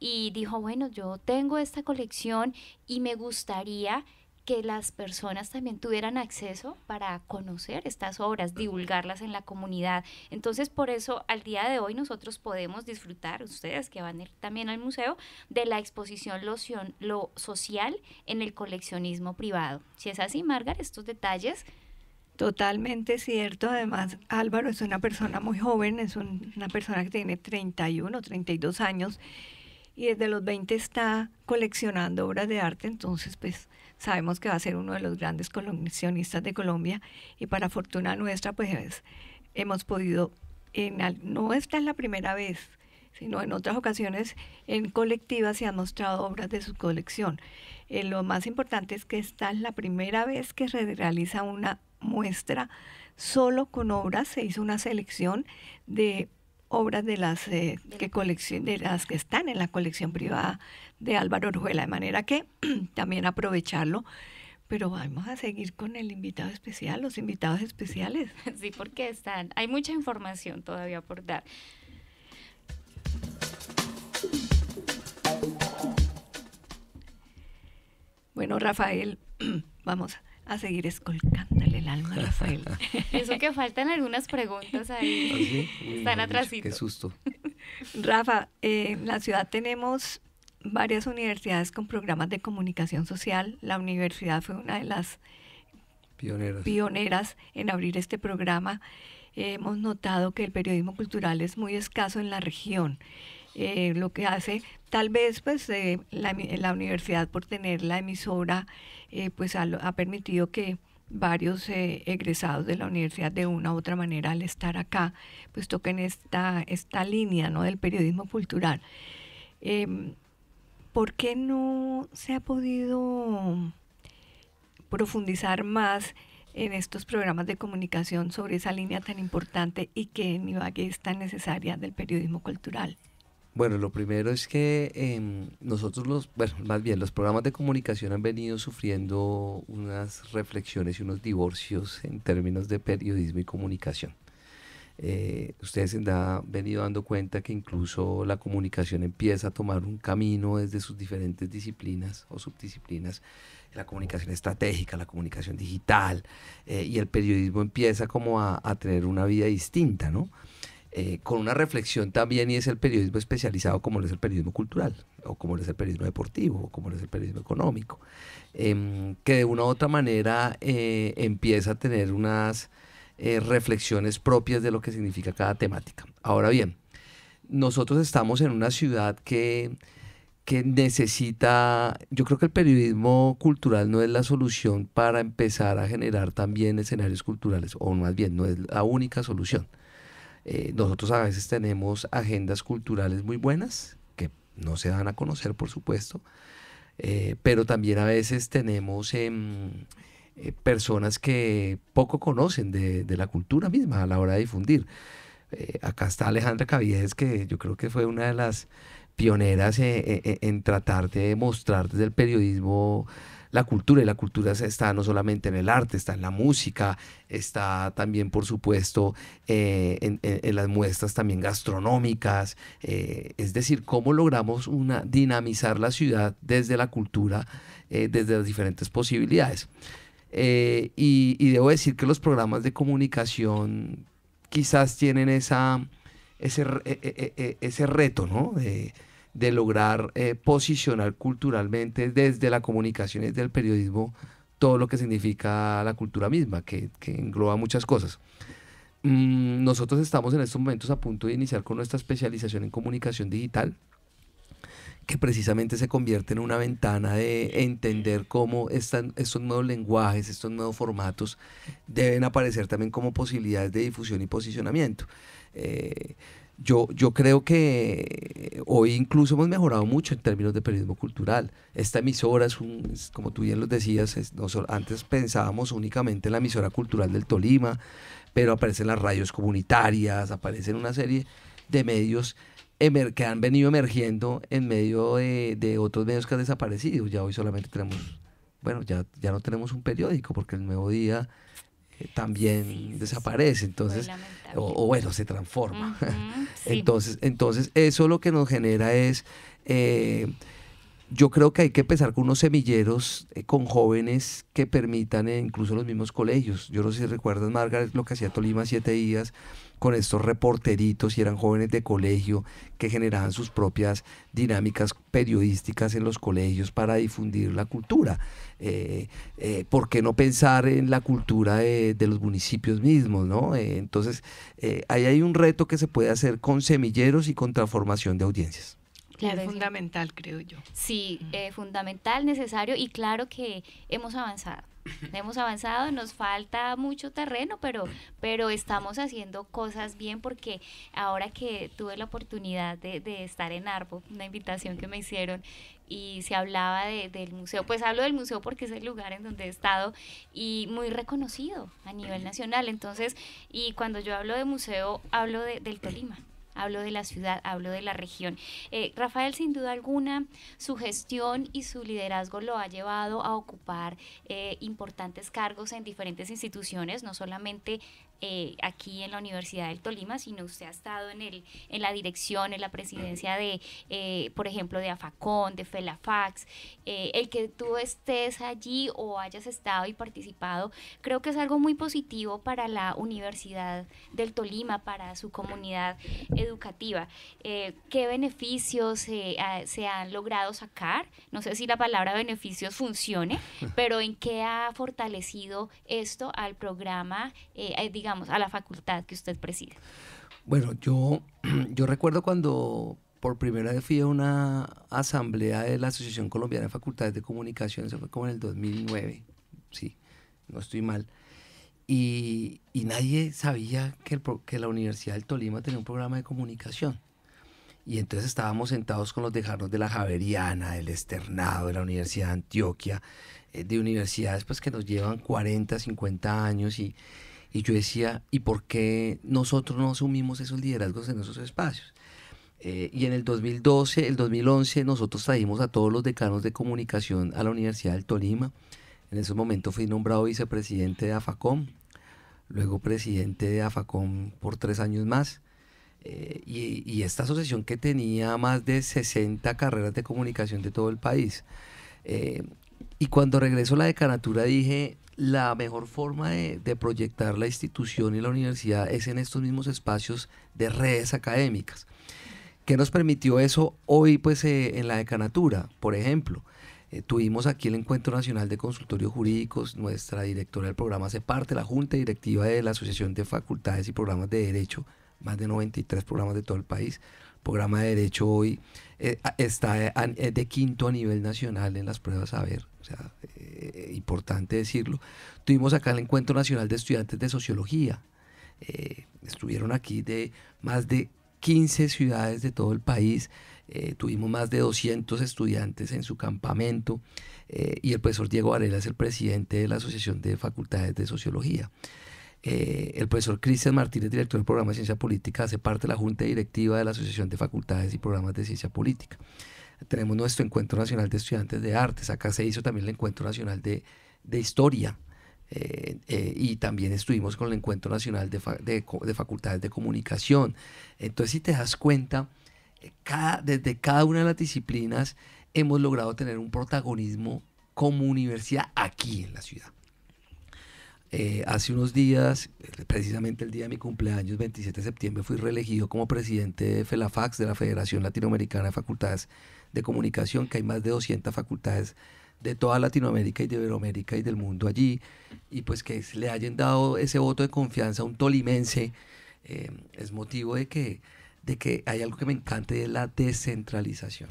y dijo, bueno, yo tengo esta colección y me gustaría que las personas también tuvieran acceso para conocer estas obras, divulgarlas en la comunidad. Entonces, por eso al día de hoy nosotros podemos disfrutar, ustedes que van a ir también al museo, de la exposición lo, social en el coleccionismo privado. Si es así, Margar, estos detalles Totalmente cierto. Además, Álvaro es una persona muy joven, es una persona que tiene 31, 32 años y desde los 20 está coleccionando obras de arte, entonces pues sabemos que va a ser uno de los grandes coleccionistas de Colombia y para fortuna nuestra pues hemos podido, no esta es la primera vez, sino en otras ocasiones en colectivas se han mostrado obras de su colección. Eh, lo más importante es que esta es la primera vez que se realiza una muestra solo con obras, se hizo una selección de obras de las, eh, que colección, que están en la colección privada de Álvaro Orjuela, de manera que también aprovecharlo. Pero vamos a seguir con el invitado especial, los invitados especiales. Sí, porque están, hay mucha información todavía por dar. Bueno, Rafael, vamos a a seguir escolcándole el alma a Rafael. Eso que faltan algunas preguntas ahí. ¿Ah, Están atrasitos. Qué susto. Rafa, eh, en la ciudad tenemos varias universidades con programas de comunicación social. La universidad fue una de las pioneras, en abrir este programa. hemos notado que el periodismo cultural es muy escaso en la región. Eh, lo que hace tal vez pues eh, la, universidad por tener la emisora eh, pues ha, permitido que varios egresados de la universidad de una u otra manera al estar acá pues toquen esta, esta línea ¿no? del periodismo cultural. Em, ¿Por qué no se ha podido profundizar más en estos programas de comunicación sobre esa línea tan importante y que en Ibagué es tan necesaria del periodismo cultural? Bueno, lo primero es que em, nosotros los, bueno, más bien los programas de comunicación han venido sufriendo unas reflexiones y unos divorcios en términos de periodismo y comunicación. Eh, ustedes se han venido dando cuenta que incluso la comunicación empieza a tomar un camino desde sus diferentes disciplinas o subdisciplinas, la comunicación estratégica, la comunicación digital, eh, y el periodismo empieza como a, a tener una vida distinta, ¿no? Eh, con una reflexión también y es el periodismo especializado como lo es el periodismo cultural, o como lo es el periodismo deportivo, o como lo es el periodismo económico, em, que de una u otra manera eh, empieza a tener unas eh, reflexiones propias de lo que significa cada temática. Ahora bien, nosotros estamos en una ciudad que que necesita, yo creo que el periodismo cultural no es la solución para empezar a generar también escenarios culturales, o más bien no es la única solución. Eh, nosotros a veces tenemos agendas culturales muy buenas, que no se dan a conocer, por supuesto, eh, pero también a veces tenemos em, eh, personas que poco conocen de, la cultura misma a la hora de difundir. acá está Alejandra Caviedes, que yo creo que fue una de las pioneras en tratar de mostrar desde el periodismo la cultura y la cultura está no solamente en el arte, está en la música, está también por supuesto eh, en, las muestras también gastronómicas, eh, es decir, cómo logramos una, dinamizar la ciudad desde la cultura, eh, desde las diferentes posibilidades. Y, debo decir que los programas de comunicación quizás tienen esa... Ese, e, e, e, ese, reto, ¿no? de lograr eh, posicionar culturalmente desde la comunicación y desde el periodismo todo lo que significa la cultura misma, que, engloba muchas cosas. Mm, nosotros estamos en estos momentos a punto de iniciar con nuestra especialización en comunicación digital, que precisamente se convierte en una ventana de entender cómo están estos nuevos lenguajes, estos nuevos formatos deben aparecer también como posibilidades de difusión y posicionamiento. Eh, yo, yo creo que hoy incluso hemos mejorado mucho en términos de periodismo cultural. Esta emisora es, un, como tú bien lo decías, antes pensábamos únicamente en la emisora cultural del Tolima, pero aparecen las radios comunitarias, aparecen una serie de medios que han venido emergiendo en medio de, de, otros medios que han desaparecido. Ya hoy solamente tenemos, bueno, ya, ya no tenemos un periódico, porque el nuevo día eh, también desaparece, entonces, o, o, bueno, se transforma. entonces, entonces, eso lo que nos genera es, eh, yo creo que hay que empezar con unos semilleros eh, con jóvenes que permitan incluso los mismos colegios. Yo no sé si recuerdas, Margaret, lo que hacía Tolima Siete Días, con estos reporteritos y eran jóvenes de colegio que generaban sus propias dinámicas periodísticas en los colegios para difundir la cultura. Eh, eh, ¿Por qué no pensar en la cultura de, los municipios mismos? ¿no? Eh, entonces, ahí hay un reto que se puede hacer con semilleros y con transformación de audiencias. Claro, fundamental, creo yo. Sí, fundamental, necesario y claro que hemos avanzado. hemos avanzado, nos falta mucho terreno, pero, pero estamos haciendo cosas bien porque ahora que tuve la oportunidad de, estar en Arbo, una invitación que me hicieron, y se hablaba de, del museo, pues hablo del museo porque es el lugar en donde he estado y muy reconocido a nivel nacional, entonces, y cuando yo hablo de museo, hablo del Tolima hablo de la ciudad, hablo de la región. Eh, Rafael, sin duda alguna, su gestión y su liderazgo lo ha llevado a ocupar eh, importantes cargos en diferentes instituciones, no solamente eh, aquí en la Universidad del Tolima, sino usted ha estado en, el, en la dirección, en la presidencia de, eh, por ejemplo, de AFACON, de FELAFAX. Eh, el que tú estés allí o hayas estado y participado, creo que es algo muy positivo para la Universidad del Tolima, para su comunidad educativa. ¿Qué beneficios ah, se han logrado sacar? No sé si la palabra beneficios funcione, pero ¿en qué ha fortalecido esto al programa, digamos, a la facultad que usted preside? Bueno, yo, yo recuerdo cuando por primera vez fui a una asamblea de la Asociación Colombiana de Facultades de Comunicación, eso fue como en el 2009, sí, no estoy mal. Y, y nadie sabía que, que la Universidad del Tolima tenía un programa de comunicación. Y entonces estábamos sentados con los dejarnos de la Javeriana, del Externado, de la Universidad de Antioquia, eh, de universidades pues, que nos llevan 40, 50 años y, y yo decía, ¿y por qué nosotros no asumimos esos liderazgos en esos espacios? Eh, y en el 2012, el 2011, nosotros trajimos a todos los decanos de comunicación a la Universidad del Tolima. En ese momento fui nombrado vicepresidente de AFACOM, luego presidente de AFACOM por tres años más. Eh, y, esta asociación que tenía más de 60 carreras de comunicación de todo el país. Eh, y cuando regreso a la decanatura dije, la mejor forma de, proyectar la institución y la universidad es en estos mismos espacios de redes académicas. ¿Qué nos permitió eso hoy pues, eh, en la decanatura? Por ejemplo, eh, tuvimos aquí el Encuentro Nacional de Consultorios Jurídicos, nuestra directora del programa hace parte, la Junta Directiva de la Asociación de Facultades y Programas de Derecho, más de 93 programas de todo el país, programa de Derecho hoy eh, está eh, eh, de quinto a nivel nacional en las pruebas a ver. O sea, importante decirlo. Tuvimos acá el Encuentro Nacional de Estudiantes de Sociología. estuvieron aquí de más de 15 ciudades de todo el país. tuvimos más de 200 estudiantes en su campamento y el profesor Diego Varela es el presidente de la Asociación de Facultades de Sociología. Eh, el profesor Cristian Martínez, director del programa de Ciencia Política, hace parte de la Junta Directiva de la Asociación de Facultades y Programas de Ciencia Política. Tenemos nuestro Encuentro Nacional de Estudiantes de Artes. Acá se hizo también el Encuentro Nacional de, Historia. Eh, eh, y también estuvimos con el Encuentro Nacional de, Facultades de Comunicación. Entonces, si te das cuenta, desde cada una de las disciplinas hemos logrado tener un protagonismo como universidad aquí en la ciudad. Eh, hace unos días, eh, precisamente el día de mi cumpleaños, 27 de septiembre, fui reelegido como presidente de FELAFAX, de la Federación Latinoamericana de Facultades de Comunicación, que hay más de 200 facultades de toda Latinoamérica y de Iberoamérica y del mundo allí, y pues que le hayan dado ese voto de confianza a un tolimense, eh, es motivo de que, de que hay algo que me encanta y es la descentralización.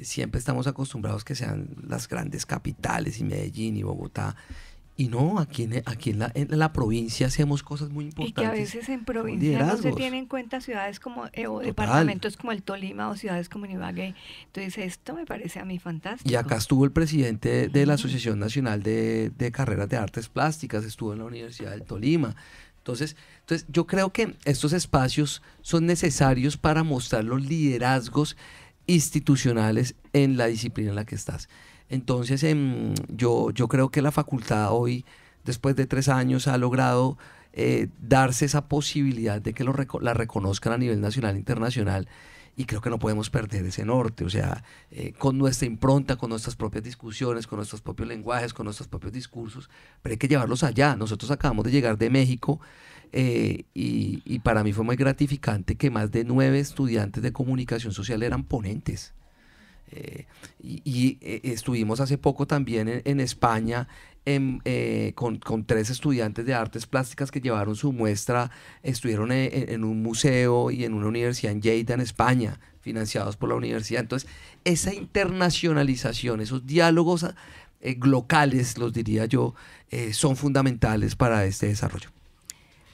siempre estamos acostumbrados que sean las grandes capitales y Medellín y Bogotá, y no, aquí, en, aquí en, la, provincia hacemos cosas muy importantes. Y que a veces en provincia no se tienen en cuenta ciudades como, eh, o departamentos como el Tolima o ciudades como Ibagué. Entonces esto me parece a mí fantástico. Y acá estuvo el presidente de la Asociación Nacional de, de Carreras de Artes Plásticas, estuvo en la Universidad del Tolima. Entonces, entonces, yo creo que estos espacios son necesarios para mostrar los liderazgos institucionales en la disciplina en la que estás. Entonces, em, yo, creo que la facultad hoy, después de tres años, ha logrado eh, darse esa posibilidad de que lo la reconozcan a nivel nacional e internacional. Y creo que no podemos perder ese norte, o sea, eh, con nuestra impronta, con nuestras propias discusiones, con nuestros propios lenguajes, con nuestros propios discursos, pero hay que llevarlos allá. Nosotros acabamos de llegar de México eh, y para mí fue muy gratificante que más de nueve estudiantes de comunicación social eran ponentes. Eh, y, eh, estuvimos hace poco también en, España em, eh, con, tres estudiantes de artes plásticas que llevaron su muestra, estuvieron en, un museo y en una universidad en Lleida, en España, financiados por la universidad. Entonces, esa internacionalización, esos diálogos locales, los diría yo, son fundamentales para este desarrollo.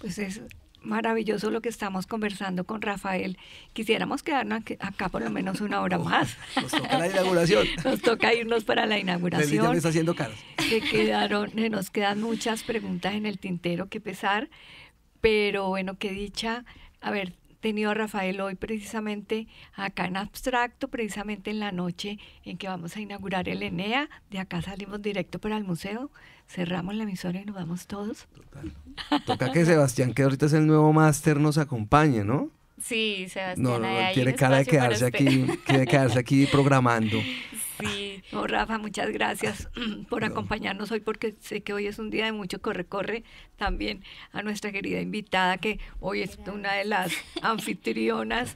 Pues es maravilloso lo que estamos conversando con Rafael. Quisiéramos quedarnos acá por lo menos una hora oh, más. Nos toca la inauguración. Nos toca irnos para la inauguración. haciendo caras. Que quedaron, eh, nos quedan muchas preguntas en el tintero que pesar, pero bueno, qué dicha a ver tenido a Rafael hoy precisamente acá en abstracto, precisamente en la noche en que vamos a inaugurar el ENEA. De acá salimos directo para el museo, cerramos la emisora y nos vamos todos. Toca que Sebastián, que ahorita es el nuevo máster, nos acompañe, ¿no? Sí, Sebastián. No, no, no tiene cara de quedarse aquí, quiere quedarse aquí programando. Oh, Rafa, muchas gracias ah, mm, por acompañarnos hoy porque sé que hoy es un día de mucho corre-corre. También a nuestra querida invitada que hoy es una de las anfitrionas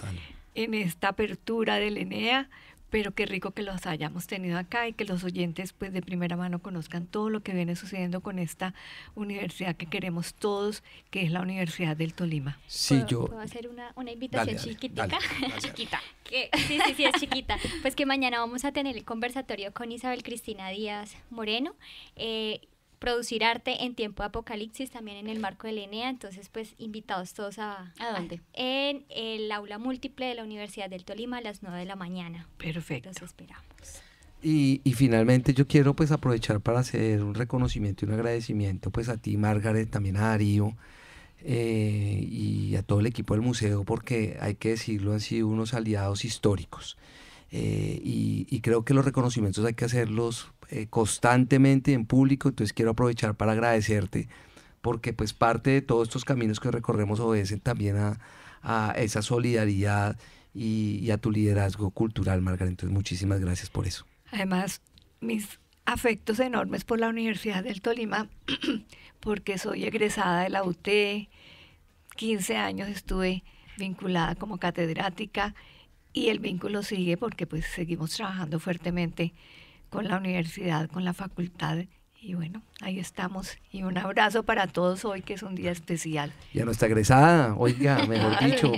en esta apertura del ENEA pero qué rico que los hayamos tenido acá y que los oyentes pues de primera mano conozcan todo lo que viene sucediendo con esta universidad que queremos todos, que es la Universidad del Tolima. Sí, yo yo... a hacer una, invitación chiquitica? chiquita. Que, sí, sí, sí, es chiquita. Pues que mañana vamos a tener el conversatorio con Isabel Cristina Díaz Moreno. Eh, producir arte en tiempo de apocalipsis, también en el marco del ENEA. Entonces, pues invitados todos a... ¿A dónde? en el aula múltiple de la Universidad del Tolima a las 9 de la mañana. Perfecto. Los esperamos. Y, finalmente yo quiero pues aprovechar para hacer un reconocimiento y un agradecimiento pues a ti Margaret, también a Darío eh, y a todo el equipo del museo porque hay que decirlo han sido unos aliados históricos eh, y, y creo que los reconocimientos hay que hacerlos eh, constantemente en público, entonces quiero aprovechar para agradecerte porque pues parte de todos estos caminos que recorremos obedecen también a, esa solidaridad y, a tu liderazgo cultural, Margarita. Entonces muchísimas gracias por eso. Además, mis afectos enormes por la Universidad del Tolima, porque soy egresada de la UT, 15 años estuve vinculada como catedrática y el vínculo sigue porque pues seguimos trabajando fuertemente con la universidad, con la facultad y bueno, ahí estamos. Y un abrazo para todos hoy, que es un día especial. Y a nuestra egresada, oiga, mejor dicho,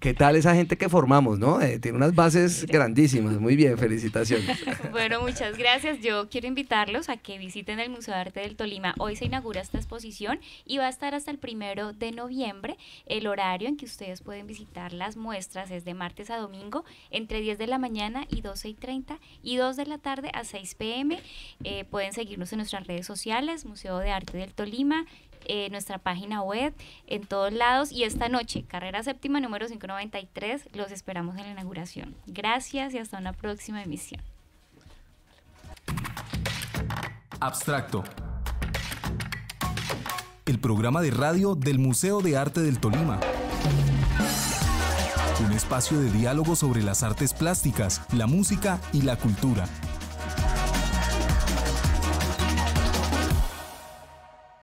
¿qué tal esa gente que formamos, no? Eh, tiene unas bases grandísimas. Muy bien, felicitaciones. bueno, muchas gracias. Yo quiero invitarlos a que visiten el Museo de Arte del Tolima. Hoy se inaugura esta exposición y va a estar hasta el primero de noviembre. El horario en que ustedes pueden visitar las muestras es de martes a domingo, entre 10 de la mañana y 12 y 30, y 2 de la tarde a 6 pm. Eh, pueden seguirnos en nuestra redes sociales, Museo de Arte del Tolima, eh, nuestra página web, en todos lados. Y esta noche, carrera séptima número 593, los esperamos en la inauguración. Gracias y hasta una próxima emisión. Abstracto. El programa de radio del Museo de Arte del Tolima. Un espacio de diálogo sobre las artes plásticas, la música y la cultura.